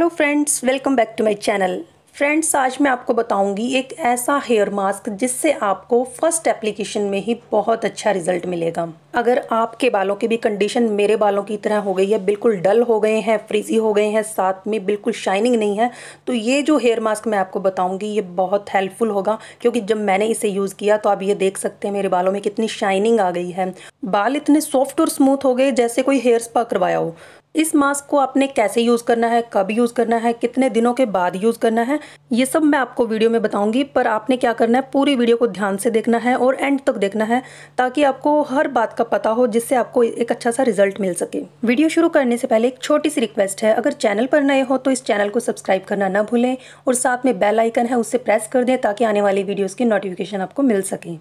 hello friends welcome back to my channel friends आज मैं आपको बताऊंगी एक ऐसा हेयर मास्क जिससे आपको फर्स्ट एप्लीकेशन में ही बहुत अच्छा रिजल्ट मिलेगा अगर आपके बालों की भी कंडीशन मेरे बालों की तरह हो गई है बिल्कुल डल हो गए हैं फ्रीजी हो गए हैं साथ में बिल्कुल शाइनिंग नहीं है तो ये जो हेयर मास्क मैं आपको बताऊंगी ये बहुत हेल्पफुल होगा क्योंकि जब मैंने इसे यूज़ किया तो आप ये देख सकते हैं मेरे बालों में कितनी शाइनिंग आ गई है बाल इतने सॉफ्ट और स्मूथ हो गए जैसे कोई हेयर स्पा करवाया हो इस मास्क को आपने कैसे यूज़ करना है कब यूज़ करना है कितने दिनों के बाद यूज़ करना है ये सब मैं आपको वीडियो में बताऊंगी पर आपने क्या करना है पूरी वीडियो को ध्यान से देखना है और एंड तक देखना है ताकि आपको हर बात का पता हो जिससे आपको एक अच्छा सा रिजल्ट मिल सके वीडियो शुरू करने से पहले एक छोटी सी रिक्वेस्ट है अगर चैनल पर नए हो तो इस चैनल को सब्सक्राइब करना ना भूलें और साथ में बेल आइकन है उससे प्रेस कर दें ताकि आने वाली वीडियोज़ की नोटिफिकेशन आपको मिल सकें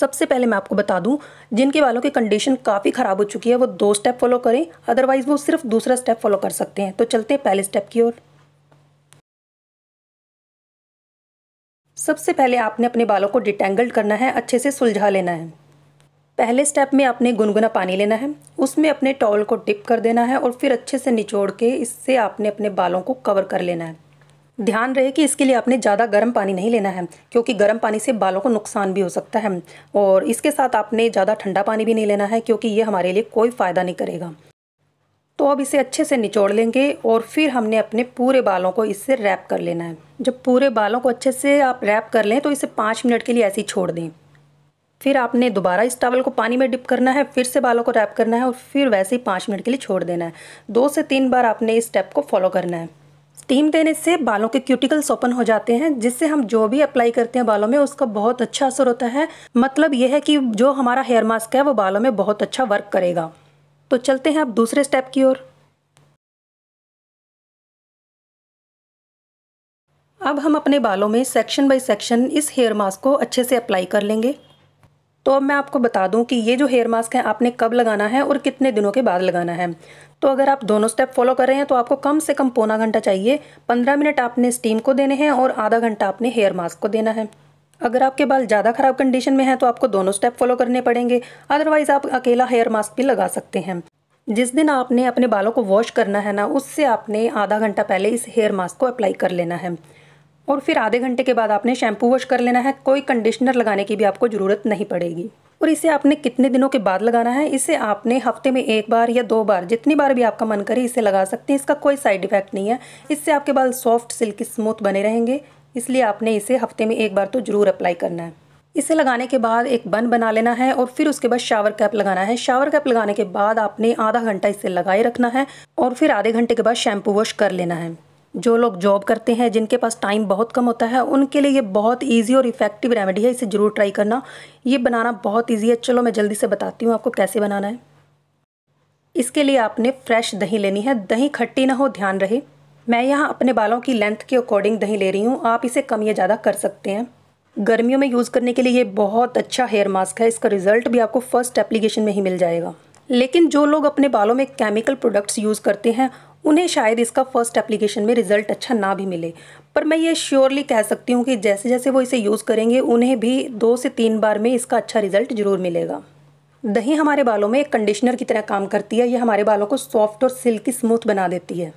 सबसे पहले मैं आपको बता दूं जिनके बालों की कंडीशन काफ़ी ख़राब हो चुकी है वो दो स्टेप फॉलो करें अदरवाइज़ वो सिर्फ दूसरा स्टेप फॉलो कर सकते हैं तो चलते हैं पहले स्टेप की ओर सबसे पहले आपने अपने बालों को डिटेंगल्ड करना है अच्छे से सुलझा लेना है पहले स्टेप में आपने गुनगुना पानी लेना है उसमें अपने टॉवल को डिप कर देना है और फिर अच्छे से निचोड़ के इससे आपने अपने बालों को कवर कर लेना है ध्यान रहे कि इसके लिए आपने ज़्यादा गर्म पानी नहीं लेना है क्योंकि गर्म पानी से बालों को नुकसान भी हो सकता है और इसके साथ आपने ज़्यादा ठंडा पानी भी नहीं लेना है क्योंकि ये हमारे लिए कोई फ़ायदा नहीं करेगा तो अब इसे अच्छे से निचोड़ लेंगे और फिर हमने अपने पूरे बालों को इससे रैप कर लेना है जब पूरे बालों को अच्छे से आप रैप कर लें तो इसे पाँच मिनट के लिए ऐसे ही छोड़ दें फिर आपने दोबारा इस टावल को पानी में डिप करना है फिर से बालों को रैप करना है और फिर वैसे ही पाँच मिनट के लिए छोड़ देना है दो से तीन बार आपने इस स्टेप को फॉलो करना है स्टीम देने से बालों के क्यूटिकल्स ओपन हो जाते हैं जिससे हम जो भी अप्लाई करते हैं बालों में उसका बहुत अच्छा असर होता है मतलब यह है कि जो हमारा हेयर मास्क है वो बालों में बहुत अच्छा वर्क करेगा तो चलते हैं अब दूसरे स्टेप की ओर अब हम अपने बालों में सेक्शन बाय सेक्शन इस हेयर मास्क को अच्छे से अप्लाई कर लेंगे तो अब मैं आपको बता दूं कि ये जो हेयर मास्क है आपने कब लगाना है और कितने दिनों के बाद लगाना है तो अगर आप दोनों स्टेप फॉलो कर रहे हैं तो आपको कम से कम पौना घंटा चाहिए पंद्रह मिनट आपने स्टीम को देने हैं और आधा घंटा आपने हेयर मास्क को देना है अगर आपके बाल ज़्यादा ख़राब कंडीशन में हैं तो आपको दोनों स्टेप फॉलो करने पड़ेंगे अदरवाइज़ आप अकेला हेयर मास्क भी लगा सकते हैं जिस दिन आपने अपने बालों को वॉश करना है ना उससे आपने आधा घंटा पहले इस हेयर मास्क को अप्लाई कर लेना है और फिर आधे घंटे के बाद आपने शैम्पू वॉश कर लेना है कोई कंडीशनर लगाने की भी आपको ज़रूरत नहीं पड़ेगी और इसे आपने कितने दिनों के बाद लगाना है इसे आपने हफ्ते में एक बार या दो बार जितनी बार भी आपका मन करे इसे लगा सकते हैं इसका कोई साइड इफेक्ट नहीं है इससे आपके बाल सॉफ्ट सिल्की स्मूथ बने रहेंगे इसलिए आपने इसे हफ्ते में एक बार तो ज़रूर अप्लाई करना है इसे लगाने के बाद एक बन बना लेना है और फिर उसके बाद शावर कैप लगाना है शावर कैप लगाने के बाद आपने आधा घंटा इसे लगाए रखना है और फिर आधे घंटे के बाद शैम्पू वॉश कर लेना है जो लोग जॉब करते हैं जिनके पास टाइम बहुत कम होता है उनके लिए ये बहुत ईजी और इफ़ेक्टिव रेमेडी है इसे ज़रूर ट्राई करना ये बनाना बहुत ईजी है चलो मैं जल्दी से बताती हूँ आपको कैसे बनाना है इसके लिए आपने फ्रेश दही लेनी है दही खट्टी ना हो ध्यान रहे मैं यहाँ अपने बालों की लेंथ के अकॉर्डिंग दही ले रही हूँ आप इसे कम या ज़्यादा कर सकते हैं गर्मियों में यूज़ करने के लिए ये बहुत अच्छा हेयर मास्क है इसका रिज़ल्ट भी आपको फर्स्ट एप्लीकेशन में ही मिल जाएगा लेकिन जो लोग अपने बालों में केमिकल प्रोडक्ट्स यूज़ करते हैं उन्हें शायद इसका फर्स्ट एप्लीकेशन में रिजल्ट अच्छा ना भी मिले पर मैं ये श्योरली कह सकती हूँ कि जैसे जैसे वो इसे यूज़ करेंगे उन्हें भी दो से तीन बार में इसका अच्छा रिजल्ट ज़रूर मिलेगा दही हमारे बालों में एक कंडीशनर की तरह काम करती है यह हमारे बालों को सॉफ्ट और सिल्की स्मूथ बना देती है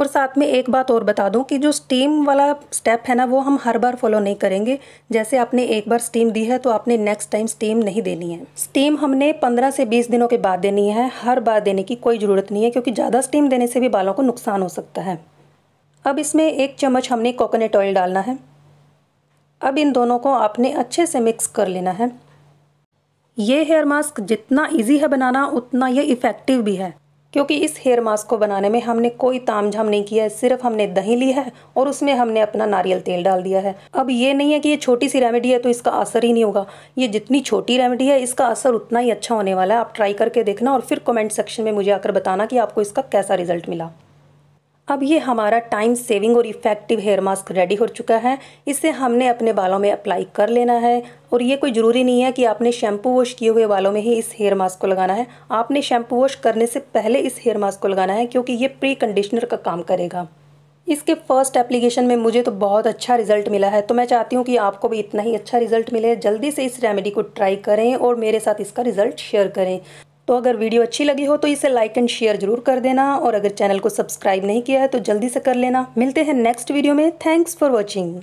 और साथ में एक बात और बता दूं कि जो स्टीम वाला स्टेप है ना वो हम हर बार फॉलो नहीं करेंगे जैसे आपने एक बार स्टीम दी है तो आपने नेक्स्ट टाइम स्टीम नहीं देनी है स्टीम हमने 15 से 20 दिनों के बाद देनी है हर बार देने की कोई ज़रूरत नहीं है क्योंकि ज़्यादा स्टीम देने से भी बालों को नुकसान हो सकता है अब इसमें एक चम्मच हमने कोकोनट ऑयल डालना है अब इन दोनों को आपने अच्छे से मिक्स कर लेना है ये हेयर मास्क जितना इजी है बनाना उतना ये इफ़ेक्टिव भी है क्योंकि इस हेयर मास्क को बनाने में हमने कोई ताम झाम नहीं किया है सिर्फ हमने दही ली है और उसमें हमने अपना नारियल तेल डाल दिया है अब ये नहीं है कि ये छोटी सी रेमेडी है तो इसका असर ही नहीं होगा ये जितनी छोटी रेमेडी है इसका असर उतना ही अच्छा होने वाला है आप ट्राई करके देखना और फिर कमेंट सेक्शन में मुझे आकर बताना कि आपको इसका कैसा रिजल्ट मिला अब ये हमारा टाइम सेविंग और इफ़ेक्टिव हेयर मास्क रेडी हो चुका है इसे हमने अपने बालों में अप्लाई कर लेना है और ये कोई ज़रूरी नहीं है कि आपने शैम्पू वॉश किए हुए बालों में ही इस हेयर मास्क को लगाना है आपने शैम्पू वॉश करने से पहले इस हेयर मास्क को लगाना है क्योंकि ये प्री कंडीशनर का काम करेगा इसके फर्स्ट एप्लीकेशन में मुझे तो बहुत अच्छा रिजल्ट मिला है तो मैं चाहती हूँ कि आपको भी इतना ही अच्छा रिजल्ट मिले जल्दी से इस रेमेडी को ट्राई करें और मेरे साथ इसका रिजल्ट शेयर करें तो अगर वीडियो अच्छी लगी हो तो इसे लाइक एंड शेयर जरूर कर देना और अगर चैनल को सब्सक्राइब नहीं किया है तो जल्दी से कर लेना मिलते हैं नेक्स्ट वीडियो में थैंक्स फॉर वॉचिंग